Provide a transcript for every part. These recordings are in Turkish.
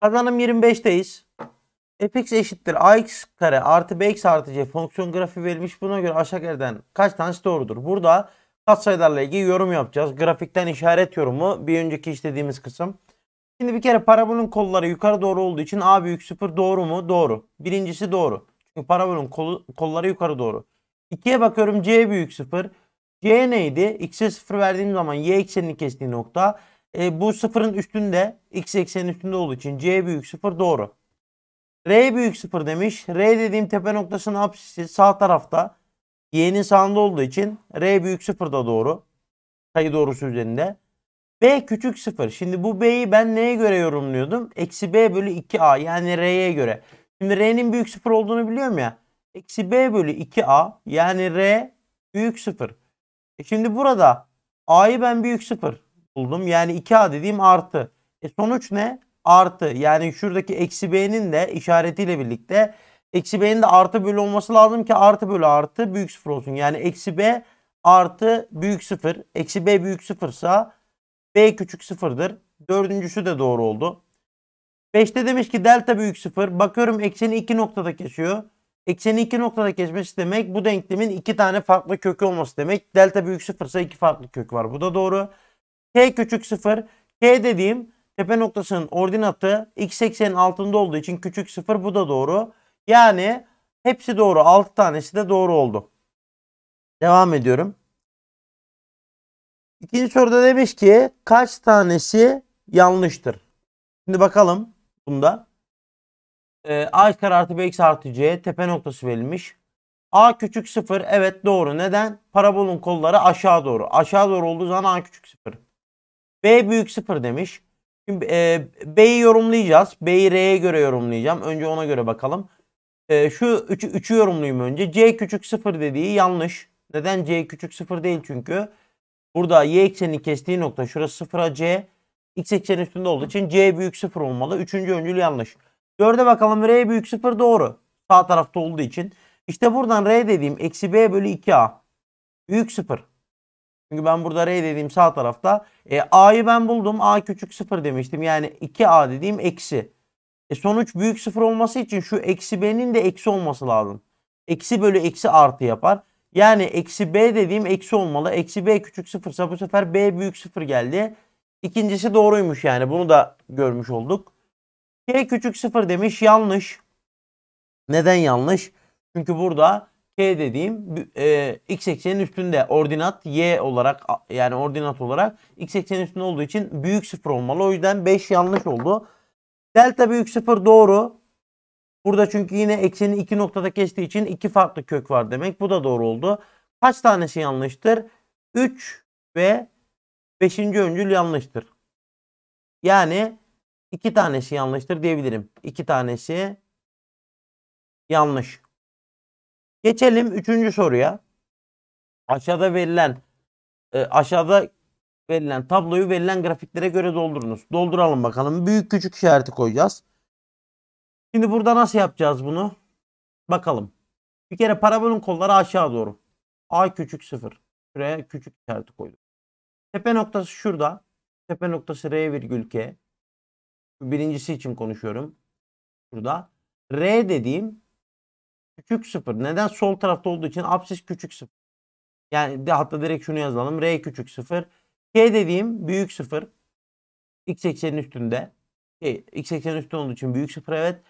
Kazanım 25'teyiz. fx eşittir ax kare artı bx artı c fonksiyon grafiği verilmiş. Buna göre aşağıdakilerden kaç tanesi doğrudur? Burada katsayılarla ilgili yorum yapacağız. Grafikten işaret yorumu bir önceki işlediğimiz kısım. Şimdi bir kere parabolün kolları yukarı doğru olduğu için a büyük 0 doğru mu? Doğru. Birincisi doğru. Çünkü parabolün kolu, kolları yukarı doğru. 2'ye bakıyorum c büyük 0. C neydi? X'e 0 verdiğim zaman y eksenini kestiği nokta. E, bu sıfırın üstünde x eksenin üstünde olduğu için c büyük sıfır doğru. R büyük sıfır demiş. R dediğim tepe noktasının apsisi sağ tarafta. Y'nin sağında olduğu için R büyük sıfır da doğru. Sayı doğrusu üzerinde. B küçük sıfır. Şimdi bu B'yi ben neye göre yorumluyordum? Eksi B bölü 2A yani R'ye göre. Şimdi R'nin büyük sıfır olduğunu biliyorum ya. Eksi B bölü 2A yani R büyük sıfır. E şimdi burada A'yı ben büyük sıfır buldum. Yani 2A dediğim artı. E sonuç ne? Artı. Yani şuradaki eksi B'nin de işaretiyle birlikte eksi B'nin de artı bölü olması lazım ki artı bölü artı büyük sıfır olsun. Yani eksi B artı büyük sıfır. Eksi B büyük sıfırsa B küçük sıfırdır. Dördüncüsü de doğru oldu. 5'te demiş ki delta büyük sıfır. Bakıyorum ekseni iki noktada kesiyor. Ekseni iki noktada kesmesi demek bu denklemin iki tane farklı kökü olması demek. Delta büyük sıfırsa iki farklı kök var. Bu da doğru. K küçük 0. K dediğim tepe noktasının ordinatı x eksenin altında olduğu için küçük 0 bu da doğru. Yani hepsi doğru. 6 tanesi de doğru oldu. Devam ediyorum. İkinci soruda demiş ki kaç tanesi yanlıştır? Şimdi bakalım bunda. Ee, a kare artı b x artı c tepe noktası verilmiş. A küçük 0 evet doğru. Neden? Parabolun kolları aşağı doğru. Aşağı doğru olduğu zaman A küçük 0. B büyük 0 demiş. Şimdi e, B'yi yorumlayacağız. B'yi R'ye göre yorumlayacağım. Önce ona göre bakalım. E, şu 3'ü üçü yorumlayayım önce. C küçük 0 dediği yanlış. Neden C küçük 0 değil çünkü. Burada y eksenini kestiği nokta şurası 0'a C. X ekseni üstünde olduğu için C büyük 0 olmalı. Üçüncü öncül yanlış. 4'e bakalım R büyük 0 doğru. Sağ tarafta olduğu için. İşte buradan R dediğim eksi B bölü 2A. Büyük 0. Çünkü ben burada R dediğim sağ tarafta e, A'yı ben buldum. A küçük 0 demiştim. Yani 2A dediğim eksi. E, sonuç büyük 0 olması için şu eksi B'nin de eksi olması lazım. Eksi bölü eksi artı yapar. Yani eksi B dediğim eksi olmalı. Eksi B küçük 0 ise bu sefer B büyük 0 geldi. İkincisi doğruymuş yani. Bunu da görmüş olduk. K küçük 0 demiş. Yanlış. Neden yanlış? Çünkü burada K dediğim e, x eksenin üstünde ordinat y olarak yani ordinat olarak x eksenin üstünde olduğu için büyük sıfır olmalı. O yüzden 5 yanlış oldu. Delta büyük sıfır doğru. Burada çünkü yine ekseni iki noktada kestiği için iki farklı kök var demek. Bu da doğru oldu. Kaç tanesi yanlıştır? 3 ve 5. öncül yanlıştır. Yani iki tanesi yanlıştır diyebilirim. İki tanesi yanlış. Geçelim üçüncü soruya. Aşağıda verilen e, aşağıda verilen tabloyu verilen grafiklere göre doldurunuz. Dolduralım bakalım. Büyük küçük işareti koyacağız. Şimdi burada nasıl yapacağız bunu? Bakalım. Bir kere parabolün kolları aşağı doğru. A küçük sıfır. Şuraya küçük işareti koydum. Tepe noktası şurada. Tepe noktası R virgül K. Birincisi için konuşuyorum. Şurada. R dediğim küçük sıfır. Neden sol tarafta olduğu için absis küçük sıfır. Yani de hatta direkt şunu yazalım. R küçük sıfır. K dediğim büyük sıfır. X eksenin üstünde. K, X eksenin üstünde olduğu için büyük sıfır evet.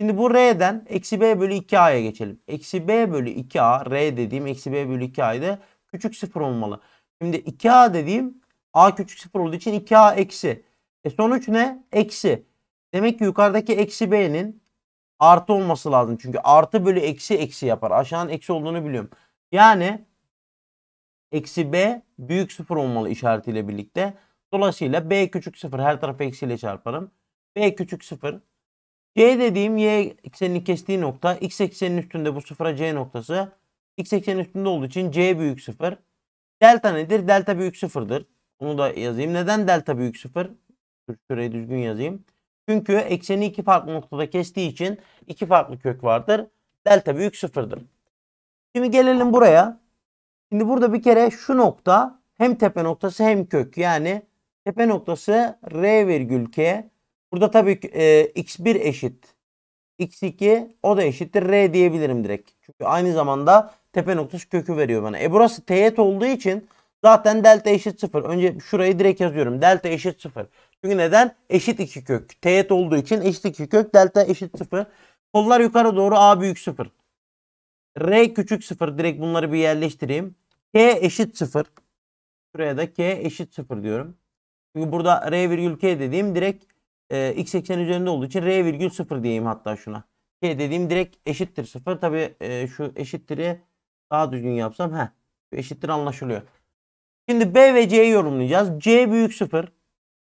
Şimdi bu R'den eksi B bölü 2A'ya geçelim. Eksi B bölü 2A R dediğim eksi B bölü 2A'ydı. Küçük sıfır olmalı. Şimdi 2A dediğim A küçük sıfır olduğu için 2A eksi. E sonuç ne? Eksi. Demek ki yukarıdaki eksi B'nin Artı olması lazım. Çünkü artı bölü eksi eksi yapar. Aşağının eksi olduğunu biliyorum. Yani eksi b büyük sıfır olmalı işaretiyle birlikte. Dolayısıyla b küçük sıfır her tarafı eksiyle çarparım. b küçük sıfır. c dediğim y eksenini kestiği nokta. x ekseninin üstünde bu sıfıra c noktası. x ekseninin üstünde olduğu için c büyük sıfır. Delta nedir? Delta büyük sıfırdır. Onu da yazayım. Neden delta büyük sıfır? Şurayı düzgün yazayım. Çünkü ekseni iki farklı noktada kestiği için iki farklı kök vardır. Delta büyük sıfırdır. Şimdi gelelim buraya. Şimdi burada bir kere şu nokta hem tepe noktası hem kök. Yani tepe noktası R virgül K. Burada tabii ki e, x1 eşit x2 o da eşittir R diyebilirim direkt. Çünkü aynı zamanda tepe noktası kökü veriyor bana. E burası teğet olduğu için zaten delta eşit sıfır. Önce şurayı direkt yazıyorum. Delta eşit sıfır. Çünkü neden? Eşit iki kök. Teğet olduğu için eşit iki kök. Delta eşit sıfır. Kollar yukarı doğru A büyük sıfır. R küçük sıfır. Direkt bunları bir yerleştireyim. K eşit sıfır. Şuraya da K eşit sıfır diyorum. Çünkü burada R virgül K dediğim direkt e, x eksen üzerinde olduğu için R virgül sıfır diyeyim hatta şuna. K dediğim direkt eşittir sıfır. Tabi e, şu eşittiri daha düzgün yapsam. Heh, eşittir anlaşılıyor. Şimdi B ve C'yi yorumlayacağız. C büyük sıfır.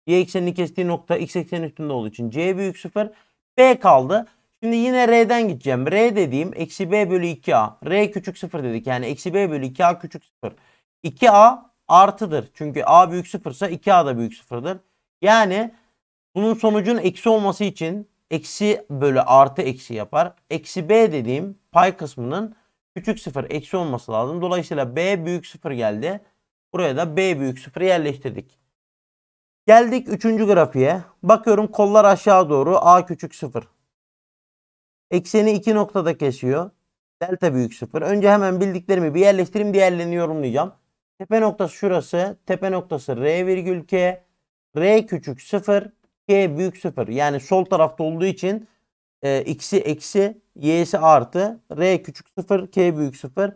Y eksenini kestiği nokta X eksenin üstünde olduğu için C büyük 0. B kaldı. Şimdi yine R'den gideceğim. R dediğim eksi B bölü 2A. R küçük 0 dedik. Yani eksi B bölü 2A küçük 0. 2A artıdır. Çünkü A büyük 0 ise 2A da büyük 0'dır. Yani bunun sonucun eksi olması için eksi bölü artı eksi yapar. Eksi B dediğim pay kısmının küçük 0 eksi olması lazım. Dolayısıyla B büyük 0 geldi. Buraya da B büyük 0 yerleştirdik. Geldik 3. grafiğe. Bakıyorum kollar aşağı doğru. A küçük 0. Ekseni 2 noktada kesiyor. Delta büyük 0. Önce hemen bildiklerimi bir yerleştireyim. Diğerlerini yorumlayacağım. Tepe noktası şurası. Tepe noktası R virgül K. R küçük 0. K büyük 0. Yani sol tarafta olduğu için e, x'i eksi y'si artı. R küçük 0. K büyük 0.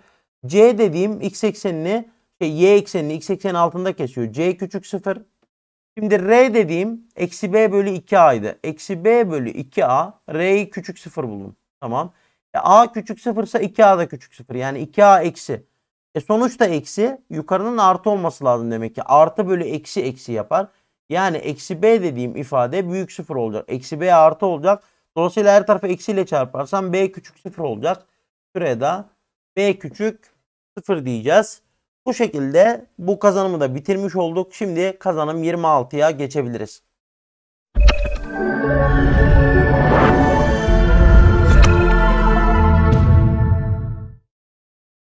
C dediğim x eksenini şey, y eksenini x eksenin altında kesiyor. C küçük 0. Şimdi R dediğim eksi B bölü 2A'ydı. Eksi B bölü 2A R'yi küçük sıfır buldum. Tamam. E, A küçük sıfırsa 2A da küçük sıfır. Yani 2A eksi. E sonuçta eksi yukarının artı olması lazım demek ki. Artı bölü eksi eksi yapar. Yani eksi B dediğim ifade büyük sıfır olacak. Eksi B artı olacak. Dolayısıyla her tarafı eksiyle çarparsam B küçük sıfır olacak. Şuraya da B küçük sıfır diyeceğiz. Bu şekilde bu kazanımı da bitirmiş olduk. Şimdi kazanım 26'ya geçebiliriz.